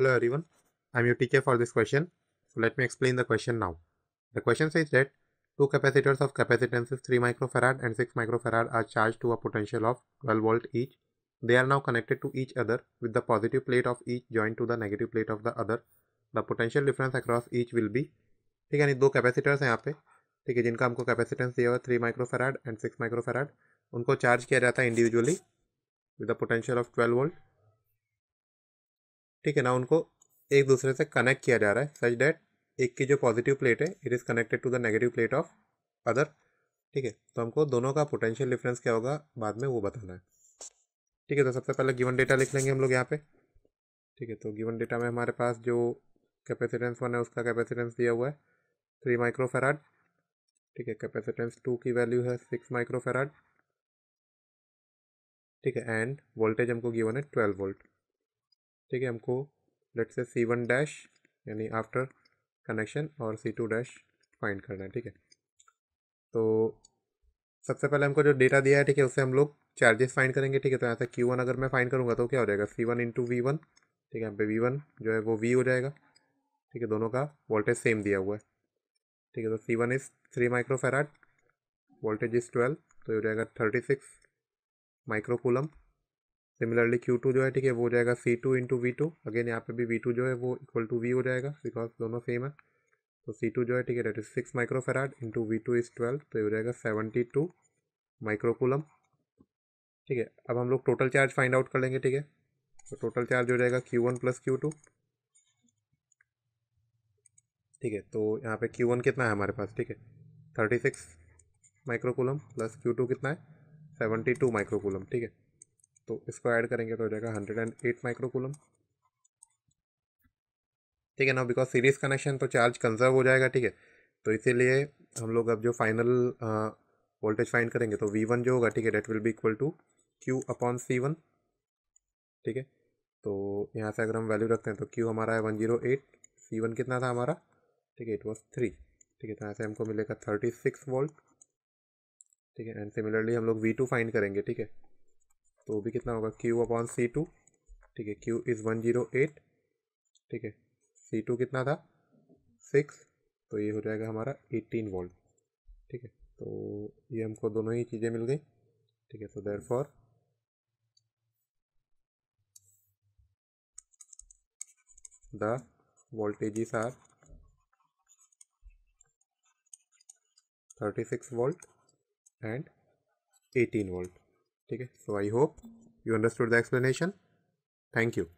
Hello everyone, I'm your teacher for this question. So let me explain the question now. The question says that two capacitors of capacitances 3 microfarad and 6 microfarad are charged to a potential of 12 volt each. They are now connected to each other with the positive plate of each joined to the negative plate of the other. The potential difference across each will be ठीक है दो capacitors हैं यहाँ पे ठीक है जिनका हमको कैपेसिटेंस दिया हुआ three microfarad and six microfarad उनको चार्ज किया जाता है individually with the potential of twelve volt ठीक है ना उनको एक दूसरे से कनेक्ट किया जा रहा है सच डैट एक की जो पॉजिटिव प्लेट है it is connected to the negative plate of other ठीक है तो हमको दोनों का पोटेंशियल डिफरेंस क्या होगा बाद में वो बताना है ठीक है तो सबसे पहले गिवन डेटा लिख लेंगे हम लोग यहाँ पे ठीक है तो गिवन डेटा में हमारे पास जो कैपेसिटेंस वन है उसका कैपेसिटेंस दिया हुआ है थ्री माइक्रोफेराड ठीक है कैपेसिटेंस टू की वैल्यू है सिक्स माइक्रोफेराड ठीक है एंड वोल्टेज हमको गिवन है ट्वेल्व वोल्ट ठीक है हमको let say C one dash यानी आफ्टर कनेक्शन और सी टू डैश फाइंड करना है ठीक है तो सबसे पहले हमको जो डेटा दिया है ठीक है उससे हम लोग चार्जेस फाइंड करेंगे ठीक है तो यहाँ से क्यू वन अगर मैं फाइंड करूँगा तो क्या हो जाएगा C one into V one ठीक है यहाँ पे वी वन जो है वो वी हो जाएगा ठीक है दोनों का वोल्टेज सेम दिया हुआ है ठीक है तो C one is three microfarad voltage is twelve तो ये हो जाएगा thirty six microcoulomb similarly Q two जो है ठीक है वो हो जाएगा C two into V two again यहाँ पे भी वी टू जो है वो इक्वल टू वी हो जाएगा बिकॉज दोनों सेम है तो सी टू जो है ठीक है that is six farad into V two is twelve तो ये हो जाएगा सेवेंटी टू माइक्रोकुलम ठीक है अब हम लोग टोटल चार्ज फाइंड आउट कर लेंगे ठीक है तो टोटल चार्ज हो जाएगा Q one plus Q two ठीक है तो यहाँ पे क्यू वन कितना है हमारे पास ठीक है thirty six microcoulomb plus Q two कितना है सेवेंटी टू माइक्रोकुलम ठीक है तो इसको ऐड करेंगे तो हो जाएगा हंड्रेड एंड एट माइक्रोकुलम ठीक है ना बिकॉज सीरीज कनेक्शन तो चार्ज कंजर्व हो जाएगा ठीक है तो इसीलिए हम लोग अब जो फाइनल वोल्टेज फाइंड करेंगे तो वी वन जो होगा ठीक है that will be equal to Q upon C one ठीक है तो यहाँ से अगर हम वैल्यू रखते हैं तो क्यू हमारा है one zero eight C one कितना था हमारा ठीक है इट वॉज थ्री ठीक है तो यहाँ से हमको मिलेगा थर्टी सिक्स वोल्ट ठीक है एंड सिमिलरली हम लोग वी टू फाइंड करेंगे ठीक है तो वो भी कितना होगा क्यू अपॉन सी टू ठीक है Q is one zero eight ठीक है सी टू कितना था सिक्स तो ये हो जाएगा हमारा एटीन वोल्ट ठीक है तो ये हमको दोनों ही चीज़ें मिल गई ठीक है so there for the the R thirty six volt and eighteen volt ठीक है so I hope you understood the explanation thank you